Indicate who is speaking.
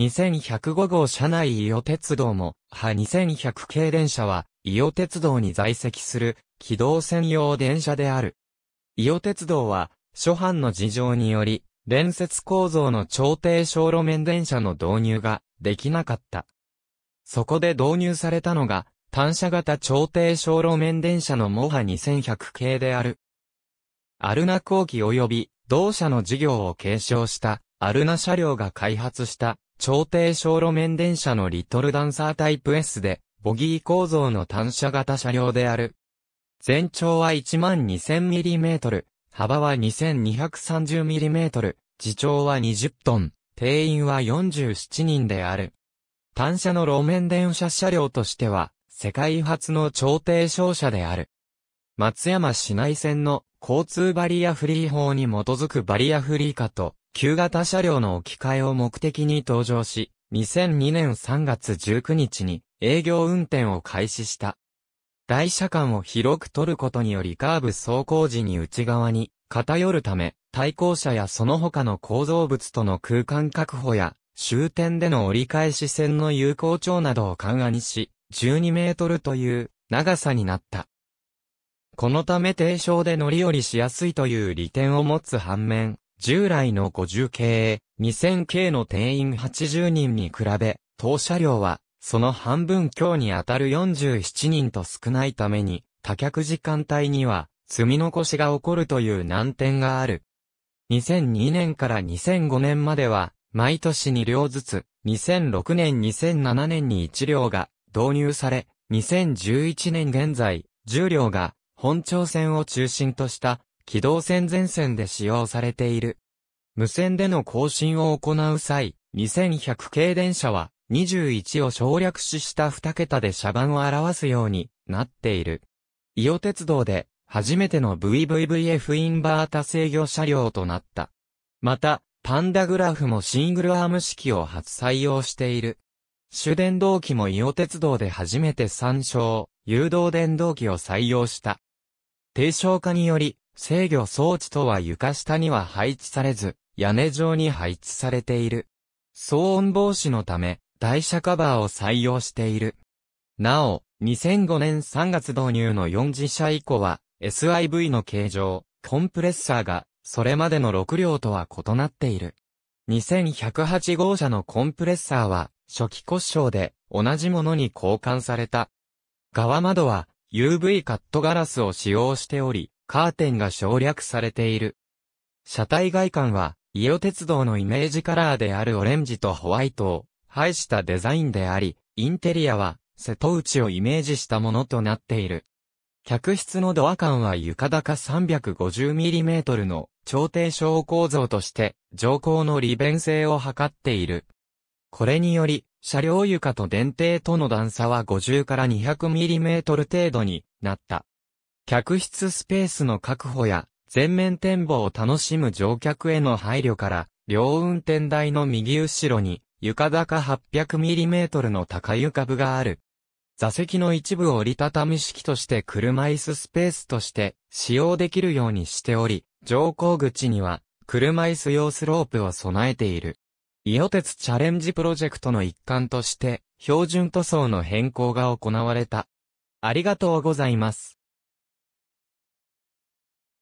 Speaker 1: 2105号車内伊予鉄道も、波2100系電車は、伊予鉄道に在籍する、機動専用電車である。伊予鉄道は、諸般の事情により、連接構造の調停小路面電車の導入ができなかった。そこで導入されたのが、単車型調停小路面電車のモハ2100系である。アルナ工期及び同社の事業を継承したアルナ車両が開発した朝廷小路面電車のリトルダンサータイプ S で、ボギー構造の単車型車両である。全長は 12000mm、幅は 2230mm、自重は20トン、定員は47人である。単車の路面電車車両としては、世界初の朝廷商社である。松山市内線の交通バリアフリー法に基づくバリアフリー化と旧型車両の置き換えを目的に登場し、2002年3月19日に営業運転を開始した。台車間を広く取ることによりカーブ走行時に内側に偏るため、対向車やその他の構造物との空間確保や、終点での折り返し線の有効長などを緩和にし、12メートルという長さになった。このため低床で乗り降りしやすいという利点を持つ反面、従来の50系、2000系の定員80人に比べ、当車両は、その半分強に当たる47人と少ないために、多客時間帯には、積み残しが起こるという難点がある。2002年から2005年までは、毎年2両ずつ、2006年2007年に1両が導入され、2011年現在、10両が、本庁線を中心とした機動戦前線で使用されている。無線での更新を行う際、2100系電車は21を省略しした2桁で車番を表すようになっている。伊予鉄道で初めての VVVF インバータ制御車両となった。また、パンダグラフもシングルアーム式を初採用している。主電動機も伊予鉄道で初めて参照、誘導電動機を採用した。低床化により、制御装置とは床下には配置されず、屋根上に配置されている。騒音防止のため、台車カバーを採用している。なお、2005年3月導入の4次車以降は、SIV の形状、コンプレッサーが、それまでの6両とは異なっている。2108号車のコンプレッサーは、初期故障で、同じものに交換された。側窓は、UV カットガラスを使用しており、カーテンが省略されている。車体外観は、伊予鉄道のイメージカラーであるオレンジとホワイトを、配したデザインであり、インテリアは、瀬戸内をイメージしたものとなっている。客室のドア間は床高 350mm の超低床構造として乗降の利便性を図っている。これにより車両床と電停との段差は50から 200mm 程度になった。客室スペースの確保や、全面展望を楽しむ乗客への配慮から、両運転台の右後ろに、床高 800mm の高床部がある。座席の一部を折りたたみ式として車椅子スペースとして使用できるようにしており、乗降口には車椅子用スロープを備えている。伊予鉄チャレンジプロジェクトの一環として標準塗装の変更が行われた。ありがとうございます。